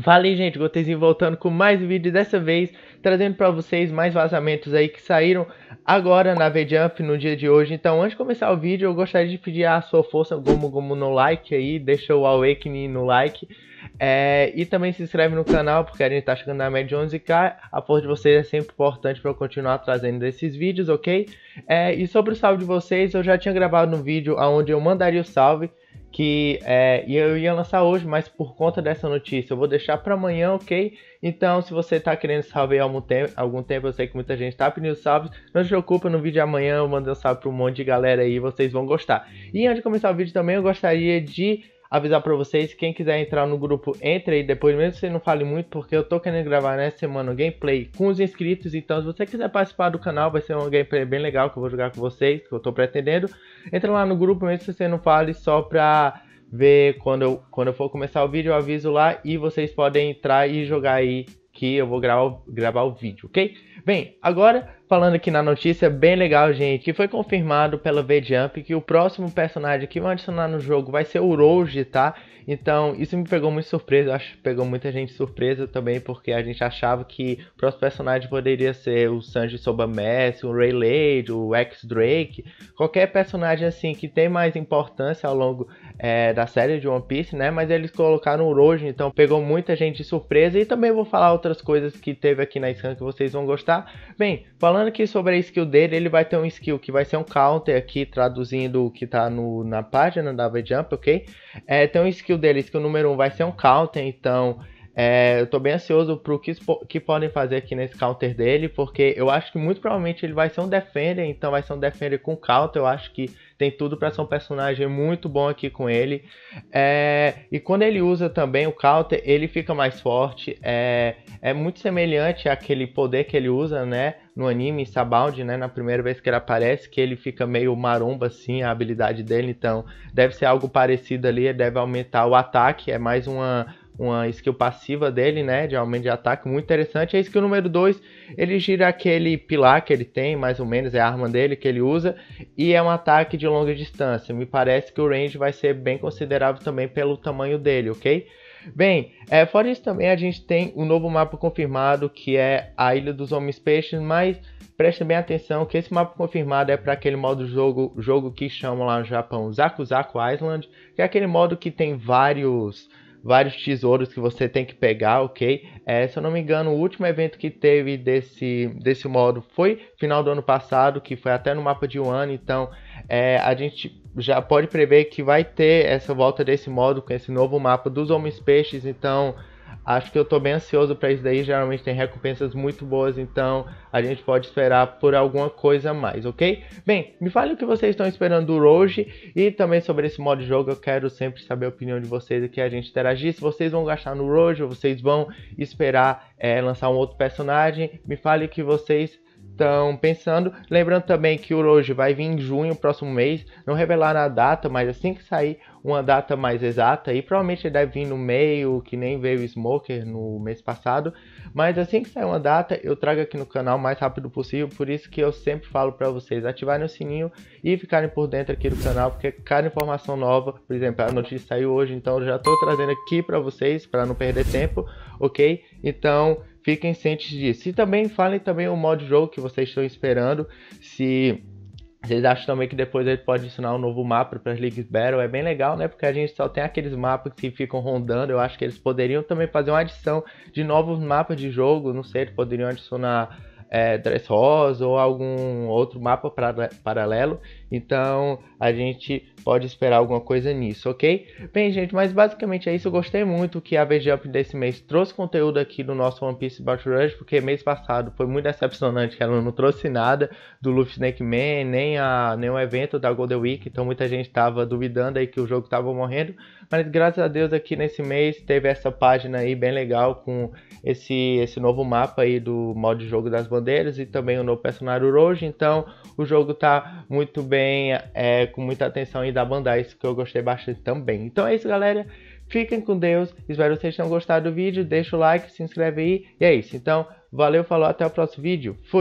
Valeu, gente, Gotezinho voltando com mais vídeo dessa vez, trazendo para vocês mais vazamentos aí que saíram agora na VJump no dia de hoje. Então, antes de começar o vídeo, eu gostaria de pedir a sua força, gomo gomo no like aí, deixa o Awakening no like. É, e também se inscreve no canal, porque a gente tá chegando na média de 11k. A força de vocês é sempre importante para eu continuar trazendo esses vídeos, ok? É, e sobre o salve de vocês, eu já tinha gravado um vídeo onde eu mandaria o salve, que é, eu ia lançar hoje, mas por conta dessa notícia eu vou deixar para amanhã, ok? Então, se você está querendo salve aí algum tempo, algum tempo, eu sei que muita gente está pedindo salves, não se preocupa, no vídeo de amanhã eu mando um salve para um monte de galera aí, vocês vão gostar. E antes de começar o vídeo também, eu gostaria de avisar para vocês, quem quiser entrar no grupo, entre aí depois, mesmo que você não fale muito, porque eu tô querendo gravar nessa semana um gameplay com os inscritos, então se você quiser participar do canal, vai ser um gameplay bem legal que eu vou jogar com vocês, que eu tô pretendendo. Entra lá no grupo, mesmo que você não fale, só pra ver quando eu, quando eu for começar o vídeo, eu aviso lá e vocês podem entrar e jogar aí que eu vou gravar, gravar o vídeo, ok? Bem, agora falando aqui na notícia, bem legal, gente, que foi confirmado pela V-Jump que o próximo personagem que vão adicionar no jogo vai ser o Roji, tá? Então, isso me pegou muito surpresa, acho que pegou muita gente surpresa também, porque a gente achava que o próximo personagem poderia ser o Sanji Sobamess, o Ray Lade, o X-Drake, qualquer personagem assim que tem mais importância ao longo é, da série de One Piece, né? Mas eles colocaram o Roji, então pegou muita gente de surpresa e também vou falar outras coisas que teve aqui na scan que vocês vão gostar. Bem, falando falando que sobre a skill dele, ele vai ter um skill que vai ser um counter aqui, traduzindo o que tá no, na página da V-Jump, ok? É, tem um skill dele, skill número 1 um vai ser um counter, então é, eu tô bem ansioso pro que, que podem fazer aqui nesse counter dele, porque eu acho que muito provavelmente ele vai ser um defender, então vai ser um defender com counter, eu acho que tem tudo para ser um personagem muito bom aqui com ele. É, e quando ele usa também o counter, ele fica mais forte. É, é muito semelhante àquele poder que ele usa, né? no anime, Sabaldi, né, na primeira vez que ele aparece, que ele fica meio maromba assim, a habilidade dele, então deve ser algo parecido ali, ele deve aumentar o ataque, é mais uma uma skill passiva dele, né, de aumento de ataque, muito interessante. A é skill número 2, ele gira aquele pilar que ele tem, mais ou menos, é a arma dele que ele usa, e é um ataque de longa distância. Me parece que o range vai ser bem considerável também pelo tamanho dele, ok? Bem, é, fora isso também a gente tem um novo mapa confirmado que é a Ilha dos Homens Peixes, mas preste bem atenção que esse mapa confirmado é para aquele modo jogo, jogo que chamam lá no Japão Zaku Zaku Island, que é aquele modo que tem vários vários tesouros que você tem que pegar, ok? É, se eu não me engano, o último evento que teve desse, desse modo foi final do ano passado, que foi até no mapa de um então é, a gente já pode prever que vai ter essa volta desse modo com esse novo mapa dos homens peixes, então acho que eu estou bem ansioso para isso daí, geralmente tem recompensas muito boas, então a gente pode esperar por alguma coisa mais, ok? Bem, me fale o que vocês estão esperando do Roge e também sobre esse modo de jogo, eu quero sempre saber a opinião de vocês aqui, a gente interagir, se vocês vão gastar no Roge ou vocês vão esperar é, lançar um outro personagem, me fale o que vocês estão pensando. Lembrando também que o hoje vai vir em junho, próximo mês. Não revelar a data, mas assim que sair uma data mais exata, e provavelmente ele deve vir no meio, que nem veio o Smoker no mês passado. Mas assim que sair uma data, eu trago aqui no canal o mais rápido possível, por isso que eu sempre falo para vocês ativarem o sininho e ficarem por dentro aqui do canal, porque cada informação nova, por exemplo, a notícia saiu hoje, então eu já estou trazendo aqui para vocês, para não perder tempo, ok? Então, fiquem cientes disso. E também falem também o modo de jogo que vocês estão esperando, se vocês acham também que depois ele pode adicionar um novo mapa para as Leagues Battle? É bem legal, né? Porque a gente só tem aqueles mapas que ficam rondando. Eu acho que eles poderiam também fazer uma adição de novos mapas de jogo. Não sei, eles poderiam adicionar é, Dressrosa ou algum outro mapa pra, paralelo. Então a gente pode esperar alguma coisa nisso, ok? Bem, gente, mas basicamente é isso. Eu gostei muito que a VGUP desse mês trouxe conteúdo aqui do nosso One Piece Battle Rush, porque mês passado foi muito decepcionante que ela não trouxe nada do Luffy Snake Man, nem, a, nem o evento da Golden Week. Então muita gente estava duvidando aí que o jogo estava morrendo. Mas graças a Deus aqui nesse mês teve essa página aí bem legal com esse, esse novo mapa aí do modo de jogo das bandeiras e também o novo personagem hoje Então o jogo tá muito bem, é, com muita atenção aí da Bandai, isso que eu gostei bastante também. Então é isso galera, fiquem com Deus, espero que vocês tenham gostado do vídeo, deixa o like, se inscreve aí e é isso. Então valeu, falou, até o próximo vídeo, fui!